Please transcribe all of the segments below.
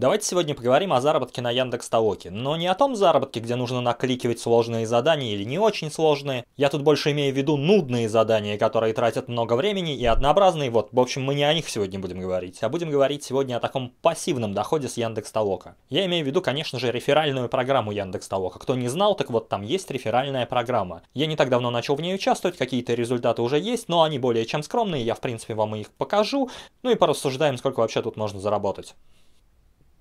Давайте сегодня поговорим о заработке на Яндекс Толоке, но не о том заработке, где нужно накликивать сложные задания или не очень сложные. Я тут больше имею в виду нудные задания, которые тратят много времени и однообразные. Вот, в общем, мы не о них сегодня будем говорить, а будем говорить сегодня о таком пассивном доходе с Яндекс Толока. Я имею в виду, конечно же, реферальную программу Яндекс Толока. Кто не знал, так вот там есть реферальная программа. Я не так давно начал в ней участвовать, какие-то результаты уже есть, но они более чем скромные, я в принципе вам их покажу. Ну и порассуждаем, сколько вообще тут можно заработать.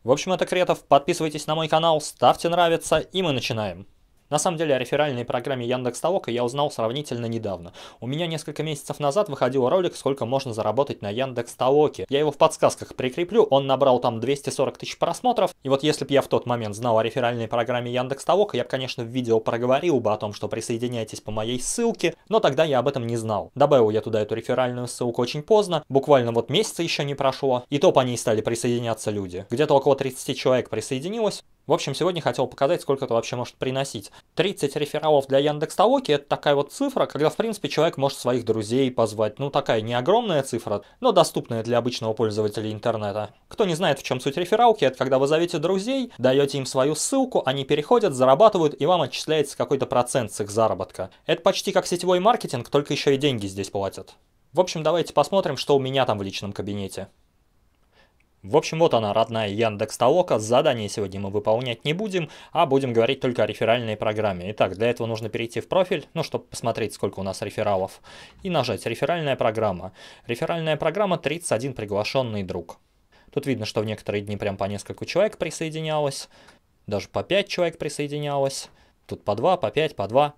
В общем, это Кретов. Подписывайтесь на мой канал, ставьте нравится, и мы начинаем. На самом деле о реферальной программе Яндекс Толока я узнал сравнительно недавно. У меня несколько месяцев назад выходил ролик, сколько можно заработать на Яндекс Толоке. Я его в подсказках прикреплю, он набрал там 240 тысяч просмотров. И вот если бы я в тот момент знал о реферальной программе Яндекс Толока, я бы, конечно, в видео проговорил бы о том, что присоединяйтесь по моей ссылке, но тогда я об этом не знал. Добавил я туда эту реферальную ссылку очень поздно, буквально вот месяца еще не прошло, и то по ней стали присоединяться люди. Где-то около 30 человек присоединилось, в общем, сегодня хотел показать, сколько это вообще может приносить. 30 рефералов для Яндекс Толоки – это такая вот цифра, когда, в принципе, человек может своих друзей позвать. Ну, такая не огромная цифра, но доступная для обычного пользователя интернета. Кто не знает, в чем суть рефералки, это когда вы зовете друзей, даете им свою ссылку, они переходят, зарабатывают, и вам отчисляется какой-то процент с их заработка. Это почти как сетевой маркетинг, только еще и деньги здесь платят. В общем, давайте посмотрим, что у меня там в личном кабинете. В общем, вот она, родная Яндекс Толока. Задание сегодня мы выполнять не будем, а будем говорить только о реферальной программе. Итак, для этого нужно перейти в профиль, ну, чтобы посмотреть, сколько у нас рефералов, и нажать «Реферальная программа». Реферальная программа «31 приглашенный друг». Тут видно, что в некоторые дни прям по несколько человек присоединялось, даже по 5 человек присоединялось, тут по 2, по 5, по 2,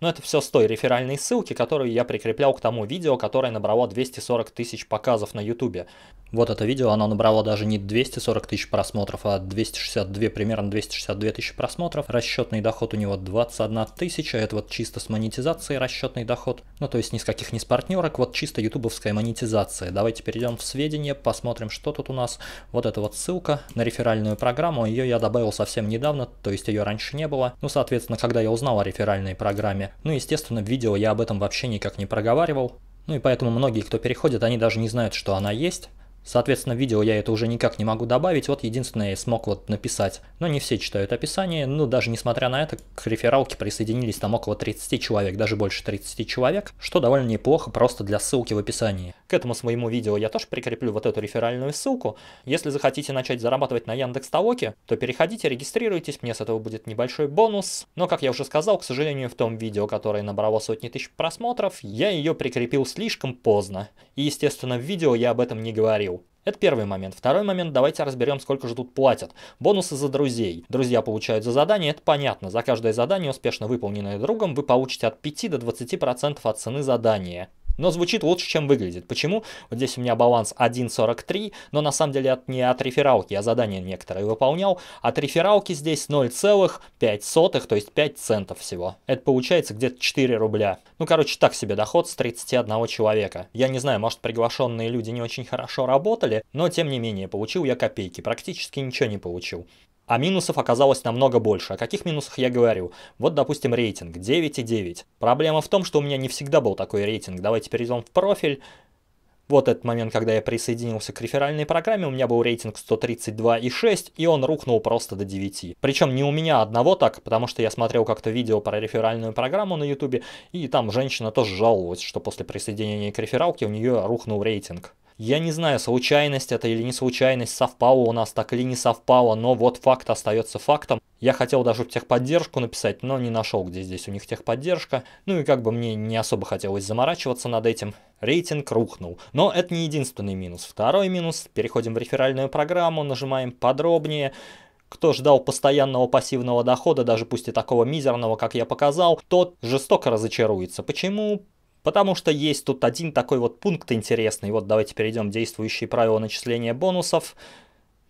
но это все с той реферальной ссылки, которую я прикреплял к тому видео, которое набрало 240 тысяч показов на YouTube. Вот это видео, оно набрало даже не 240 тысяч просмотров, а 262, примерно 262 тысячи просмотров. Расчетный доход у него 21 тысяча, это вот чисто с монетизацией расчетный доход. Ну то есть ни с каких ни с партнерок, вот чисто ютубовская монетизация. Давайте перейдем в сведения, посмотрим, что тут у нас. Вот эта вот ссылка на реферальную программу, ее я добавил совсем недавно, то есть ее раньше не было. Ну соответственно, когда я узнал о реферальной программе, ну естественно в видео я об этом вообще никак не проговаривал. Ну и поэтому многие, кто переходит, они даже не знают, что она есть. Соответственно, в видео я это уже никак не могу добавить, вот единственное я смог вот написать. Но ну, не все читают описание, ну даже несмотря на это, к рефералке присоединились там около 30 человек, даже больше 30 человек, что довольно неплохо просто для ссылки в описании. К этому своему видео я тоже прикреплю вот эту реферальную ссылку. Если захотите начать зарабатывать на Яндекс Толоке, то переходите, регистрируйтесь, мне с этого будет небольшой бонус. Но, как я уже сказал, к сожалению, в том видео, которое набрало сотни тысяч просмотров, я ее прикрепил слишком поздно. И, естественно, в видео я об этом не говорил. Это первый момент. Второй момент, давайте разберем, сколько же тут платят. Бонусы за друзей. Друзья получают за задание, это понятно. За каждое задание, успешно выполненное другом, вы получите от 5 до 20% от цены задания но звучит лучше, чем выглядит. Почему? Вот здесь у меня баланс 1.43, но на самом деле от, не от рефералки, я а задание некоторые выполнял. От рефералки здесь 0,05, то есть 5 центов всего. Это получается где-то 4 рубля. Ну, короче, так себе доход с 31 человека. Я не знаю, может, приглашенные люди не очень хорошо работали, но тем не менее, получил я копейки, практически ничего не получил. А минусов оказалось намного больше. О каких минусах я говорю? Вот, допустим, рейтинг 9,9. Проблема в том, что у меня не всегда был такой рейтинг. Давайте перейдем в профиль. Вот этот момент, когда я присоединился к реферальной программе, у меня был рейтинг 132,6, и он рухнул просто до 9. Причем не у меня одного так, потому что я смотрел как-то видео про реферальную программу на ютубе, и там женщина тоже жаловалась, что после присоединения к рефералке у нее рухнул рейтинг. Я не знаю, случайность это или не случайность, совпало у нас так или не совпало, но вот факт остается фактом. Я хотел даже в техподдержку написать, но не нашел, где здесь у них техподдержка. Ну и как бы мне не особо хотелось заморачиваться над этим. Рейтинг рухнул. Но это не единственный минус. Второй минус. Переходим в реферальную программу, нажимаем «Подробнее». Кто ждал постоянного пассивного дохода, даже пусть и такого мизерного, как я показал, тот жестоко разочаруется. Почему? Потому что есть тут один такой вот пункт интересный. Вот давайте перейдем в действующие правила начисления бонусов.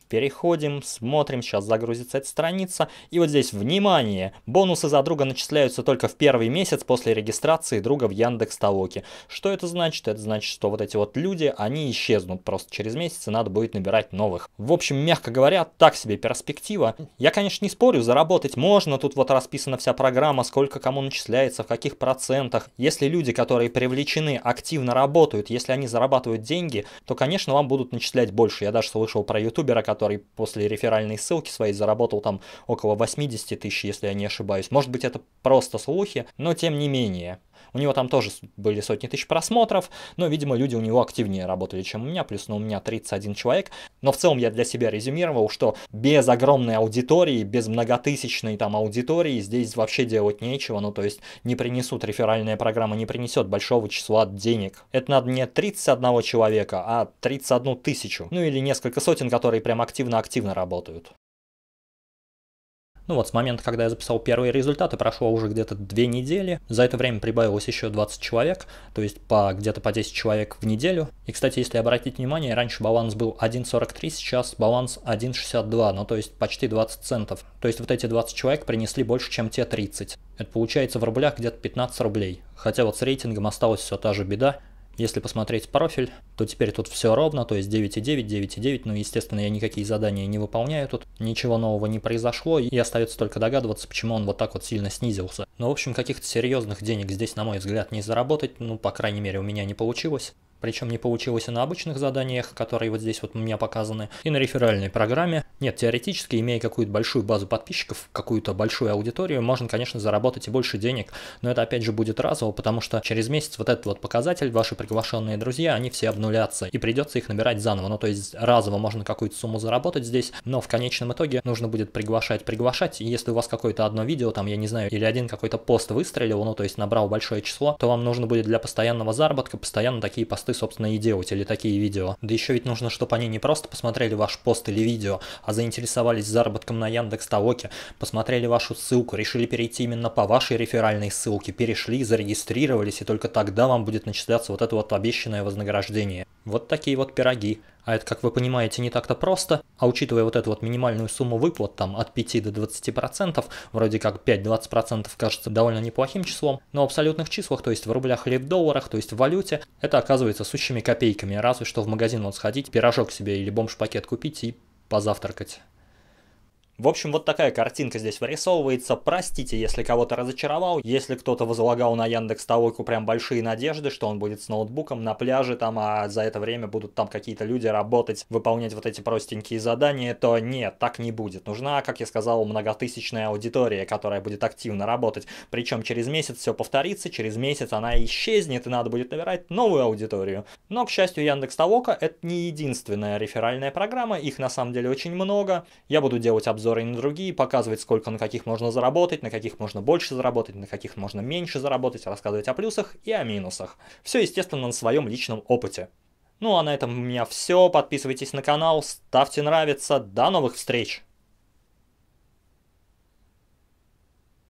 Переходим, смотрим, сейчас загрузится эта страница. И вот здесь, внимание, бонусы за друга начисляются только в первый месяц после регистрации друга в Яндекс Толоке. Что это значит? Это значит, что вот эти вот люди, они исчезнут просто через месяц, и надо будет набирать новых. В общем, мягко говоря, так себе перспектива. Я, конечно, не спорю, заработать можно, тут вот расписана вся программа, сколько кому начисляется, в каких процентах. Если люди, которые привлечены, активно работают, если они зарабатывают деньги, то, конечно, вам будут начислять больше. Я даже слышал про ютубера, который после реферальной ссылки своей заработал там около 80 тысяч, если я не ошибаюсь. Может быть, это просто слухи, но тем не менее. У него там тоже были сотни тысяч просмотров, но, видимо, люди у него активнее работали, чем у меня, плюс ну, у меня 31 человек. Но в целом я для себя резюмировал, что без огромной аудитории, без многотысячной там аудитории здесь вообще делать нечего, ну то есть не принесут, реферальная программа не принесет большого числа денег. Это надо не 31 человека, а 31 тысячу, ну или несколько сотен, которые прям активно-активно работают. Ну вот с момента, когда я записал первые результаты, прошло уже где-то две недели. За это время прибавилось еще 20 человек, то есть по где-то по 10 человек в неделю. И, кстати, если обратить внимание, раньше баланс был 1.43, сейчас баланс 1.62, ну то есть почти 20 центов. То есть вот эти 20 человек принесли больше, чем те 30. Это получается в рублях где-то 15 рублей. Хотя вот с рейтингом осталась все та же беда. Если посмотреть профиль, то теперь тут все ровно, то есть 9,9, 9,9, ну естественно я никакие задания не выполняю тут, ничего нового не произошло и остается только догадываться, почему он вот так вот сильно снизился. Но ну, в общем каких-то серьезных денег здесь на мой взгляд не заработать, ну по крайней мере у меня не получилось причем не получилось и на обычных заданиях, которые вот здесь вот у меня показаны, и на реферальной программе. Нет, теоретически, имея какую-то большую базу подписчиков, какую-то большую аудиторию, можно, конечно, заработать и больше денег, но это опять же будет разово, потому что через месяц вот этот вот показатель, ваши приглашенные друзья, они все обнулятся, и придется их набирать заново. Ну, то есть разово можно какую-то сумму заработать здесь, но в конечном итоге нужно будет приглашать, приглашать, и если у вас какое-то одно видео, там, я не знаю, или один какой-то пост выстрелил, ну, то есть набрал большое число, то вам нужно будет для постоянного заработка постоянно такие посты собственно, и делать или такие видео. Да еще ведь нужно, чтобы они не просто посмотрели ваш пост или видео, а заинтересовались заработком на Яндекс Толоке, посмотрели вашу ссылку, решили перейти именно по вашей реферальной ссылке, перешли, зарегистрировались, и только тогда вам будет начисляться вот это вот обещанное вознаграждение. Вот такие вот пироги. А это, как вы понимаете, не так-то просто. А учитывая вот эту вот минимальную сумму выплат, там от 5 до 20%, вроде как 5-20% кажется довольно неплохим числом, но в абсолютных числах, то есть в рублях или в долларах, то есть в валюте, это оказывается сущими копейками, разве что в магазин вот сходить, пирожок себе или бомж-пакет купить и позавтракать. В общем, вот такая картинка здесь вырисовывается. Простите, если кого-то разочаровал, если кто-то возлагал на Яндекс Толоку прям большие надежды, что он будет с ноутбуком на пляже там, а за это время будут там какие-то люди работать, выполнять вот эти простенькие задания, то нет, так не будет. Нужна, как я сказал, многотысячная аудитория, которая будет активно работать. Причем через месяц все повторится, через месяц она исчезнет, и надо будет набирать новую аудиторию. Но, к счастью, Яндекс Толока это не единственная реферальная программа, их на самом деле очень много. Я буду делать обзор обзоры и на другие, показывать, сколько на каких можно заработать, на каких можно больше заработать, на каких можно меньше заработать, рассказывать о плюсах и о минусах. Все, естественно, на своем личном опыте. Ну а на этом у меня все. Подписывайтесь на канал, ставьте нравится. До новых встреч!